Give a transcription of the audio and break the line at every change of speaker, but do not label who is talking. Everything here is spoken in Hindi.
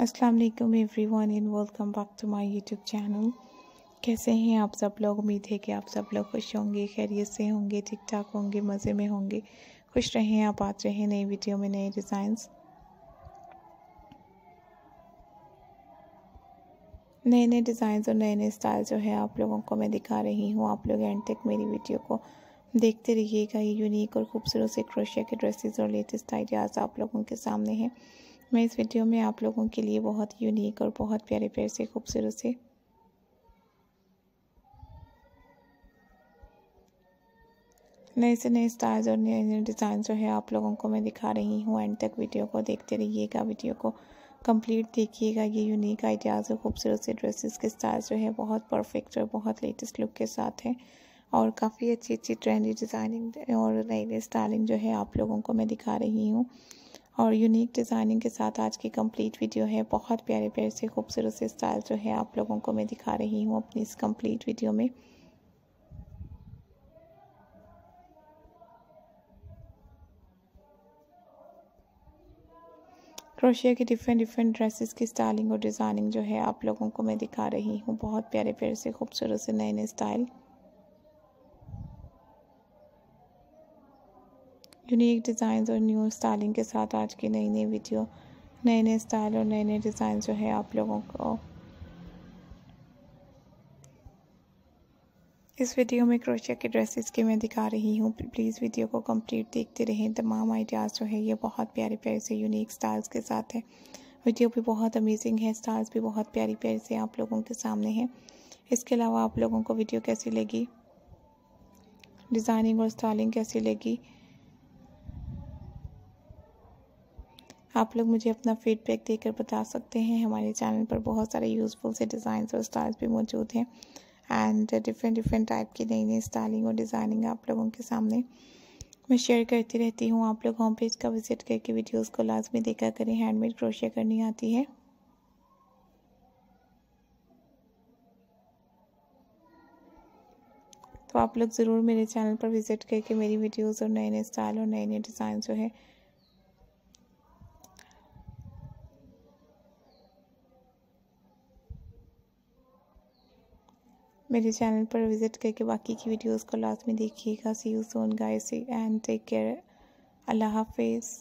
Aslam everyone and welcome back to my YouTube channel कैसे हैं आप सब लोग उम्मीद है कि आप सब लोग खुश होंगे खैरियत से होंगे ठीक ठाक होंगे मज़े में होंगे खुश रहें आप आते रहें नई वीडियो में नए डिज़ाइंस नए नए डिज़ाइंस और नए नए स्टाइल जो है आप लोगों को मैं दिखा रही हूँ आप लोग एंड तक मेरी वीडियो को देखते रहिएगा ये यूनिक और खूबसूरत से क्रोशिया के ड्रेसेस और लेटेस्ट आइडियाज़ आप लोगों के सामने हैं मैं इस वीडियो में आप लोगों के लिए बहुत यूनिक और बहुत प्यारे प्यारे से खूबसूरत से नए से नए स्टार्स और नए नए डिज़ाइन जो है आप लोगों को मैं दिखा रही हूँ एंड तक वीडियो को देखते रहिएगा वीडियो को कंप्लीट देखिएगा ये यूनिक आइडियाज़ और खूबसूरत से ड्रेसेस के स्टाइल्स जो है बहुत परफेक्ट और बहुत लेटेस्ट लुक के साथ हैं और काफ़ी अच्छी अच्छी ट्रेंडी डिज़ाइनिंग और नई नई स्टाइलिंग जो है आप लोगों को मैं दिखा रही हूँ और यूनिक डिज़ाइनिंग के साथ आज की कंप्लीट वीडियो है बहुत प्यारे प्यारे से खूबसूरत से स्टाइल जो है आप लोगों को मैं दिखा रही हूँ अपनी इस कंप्लीट वीडियो में क्रोशिया की डिफरेंट डिफरेंट ड्रेसेस की स्टाइलिंग और डिज़ाइनिंग जो है आप लोगों को मैं दिखा रही हूँ बहुत प्यारे प्यारे से खूबसूरत से नए नए स्टाइल यूनिक डिज़ाइंस और न्यू स्टाइलिंग के साथ आज की नई नई वीडियो नए नए स्टाइल और नए नए डिज़ाइन जो है आप लोगों को इस वीडियो में क्रोशिया के ड्रेसेस के मैं दिखा रही हूँ प्लीज़ वीडियो को कंप्लीट देखते रहें तमाम आइडियाज़ जो है ये बहुत प्यारे प्यारे से यूनिक स्टाइल्स के साथ है वीडियो भी बहुत अमेजिंग है स्टाइल्स भी बहुत प्यारी प्यारी से आप लोगों के सामने हैं इसके अलावा आप लोगों को वीडियो कैसी लगी डिज़ाइनिंग और स्टाइलिंग कैसी लगी आप लोग मुझे अपना फीडबैक देकर बता सकते हैं हमारे चैनल पर बहुत सारे यूज़फुल से डिज़ाइन और स्टाइल्स भी मौजूद हैं एंड डिफरेंट डिफरेंट टाइप की नई नई स्टाइलिंग और डिज़ाइनिंग आप लोगों के सामने मैं शेयर करती रहती हूँ आप लोग होम पेज का विज़िट करके वीडियोस को लाजमी देखा करें हैंडमेड क्रोशिया करनी आती है तो आप लोग ज़रूर मेरे चैनल पर विज़िट करके मेरी वीडियोस और नए नए स्टाइल और नए नए डिज़ाइन जो है मेरे चैनल पर विज़िट करके बाकी की वीडियोस को लास्ट में देखिएगा see you soon guys and take care अल्लाह हाफिज़